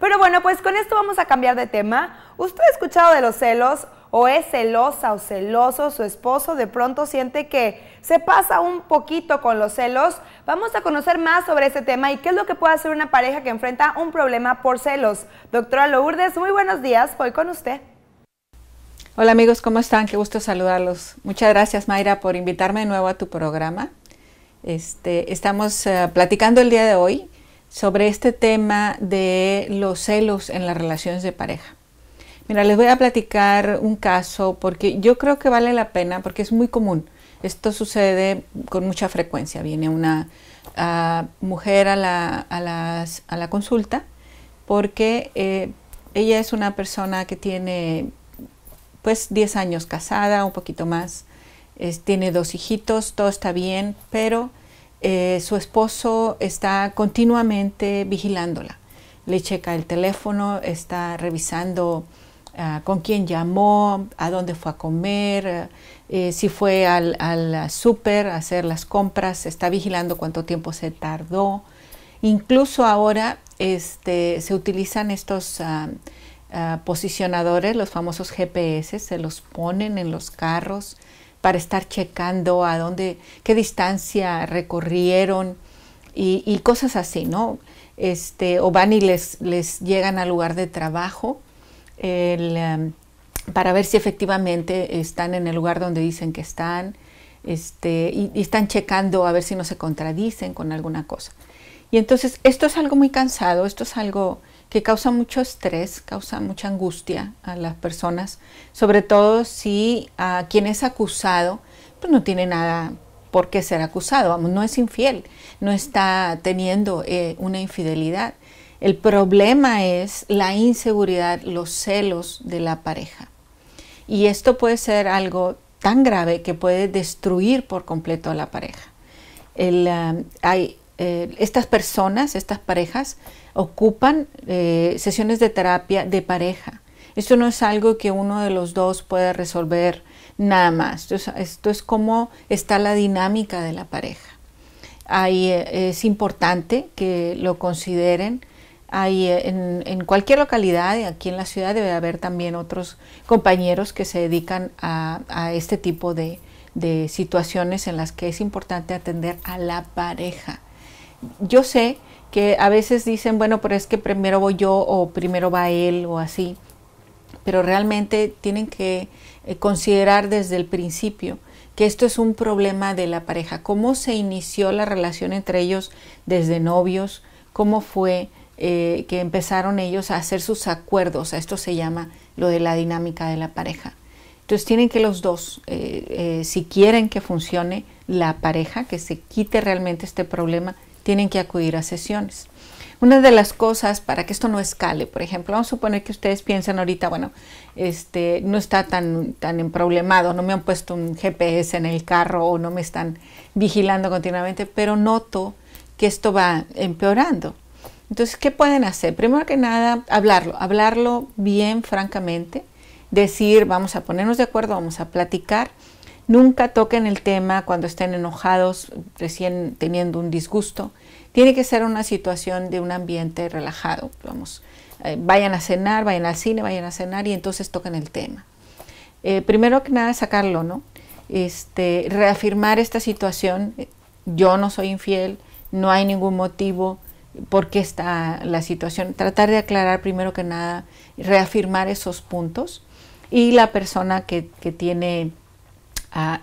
Pero bueno, pues con esto vamos a cambiar de tema. ¿Usted ha escuchado de los celos? o es celosa o celoso, su esposo de pronto siente que se pasa un poquito con los celos. Vamos a conocer más sobre este tema y qué es lo que puede hacer una pareja que enfrenta un problema por celos. Doctora Lourdes, muy buenos días, voy con usted. Hola amigos, ¿cómo están? Qué gusto saludarlos. Muchas gracias Mayra por invitarme de nuevo a tu programa. Este, estamos eh, platicando el día de hoy sobre este tema de los celos en las relaciones de pareja. Mira, les voy a platicar un caso porque yo creo que vale la pena porque es muy común. Esto sucede con mucha frecuencia. Viene una ah, mujer a la, consulta porque eh, ella es una persona que tiene pues 10 años casada, un poquito más, tiene dos hijitos, todo está bien, pero eh, su esposo está continuamente vigilándola. Le checa el teléfono, está revisando ah, con quién llamó, a dónde fue a comer, eh, eh, si fue al, super súper a hacer las compras, está vigilando cuánto tiempo se tardó. Incluso ahora este, se utilizan estos ah, ah, posicionadores, los famosos GPS, se los ponen en los carros para estar checando a dónde, qué distancia recorrieron y, cosas así, ¿no? Este, o van y les, les llegan al lugar de trabajo em, para ver si efectivamente están en el lugar donde dicen que están este, y están checando a ver si no se contradicen con alguna cosa. Y entonces esto es algo muy cansado, esto es algo que causa mucho estrés, causa mucha angustia a las personas, sobre todo si a quien es acusado pues no tiene nada por qué ser acusado, no es infiel, no está teniendo eh, una infidelidad. El problema es la inseguridad, los celos de la pareja. Y esto puede ser algo tan grave que puede destruir por completo a la pareja. El, eh, hay eh, estas personas, estas parejas, ocupan eh, sesiones de terapia de pareja. Esto no es algo que uno de los dos pueda resolver nada más. Esto es, cómo está la dinámica de la pareja. Ahí eh, es importante que lo consideren. en, cualquier localidad, aquí en la ciudad debe haber también otros compañeros que se dedican a, este tipo de situaciones en las que es importante atender a la pareja yo sé que a veces dicen, bueno, pero es que primero voy yo o primero va él o así, pero realmente tienen que eh, considerar desde el principio que esto es un problema de la pareja, cómo se inició la relación entre ellos desde novios, cómo fue eh, que empezaron ellos a hacer sus acuerdos, a esto se llama lo de la dinámica de la pareja. Entonces tienen que los dos, eh, si quieren que funcione la pareja, que se quite realmente este problema, tienen que acudir a sesiones. Una de las cosas para que esto no escale, por ejemplo, vamos a suponer que ustedes piensan ahorita, bueno, este, no está tan, tan emproblemado, no me han puesto un GPS en el carro o no me están vigilando continuamente, pero noto que esto va empeorando. Entonces, ¿qué pueden hacer? Primero que nada, hablarlo, hablarlo bien, francamente, decir, vamos a ponernos de acuerdo, vamos a platicar Nunca toquen el tema cuando estén enojados, recién teniendo un disgusto. Tiene que ser una situación de un ambiente relajado. Vamos, eh, vayan a cenar, vayan al cine, vayan a cenar y entonces toquen el tema. Eh, primero que nada, sacarlo, ¿no? Este, reafirmar esta situación. Yo no soy infiel, no hay ningún motivo por qué está la situación. Tratar de aclarar primero que nada, reafirmar esos puntos. Y la persona que, que tiene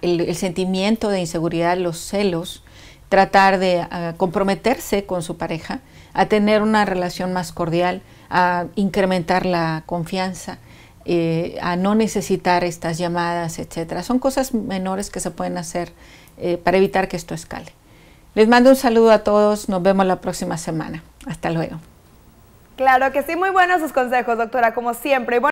el, sentimiento de inseguridad, los celos, tratar de ah, comprometerse con su pareja, a tener una relación más cordial, a incrementar la confianza, eh, a no necesitar estas llamadas, etcétera. Son cosas menores que se pueden hacer eh, para evitar que esto escale. Les mando un saludo a todos, nos vemos la próxima semana. Hasta luego. Claro que sí, muy buenos sus consejos, doctora, como siempre.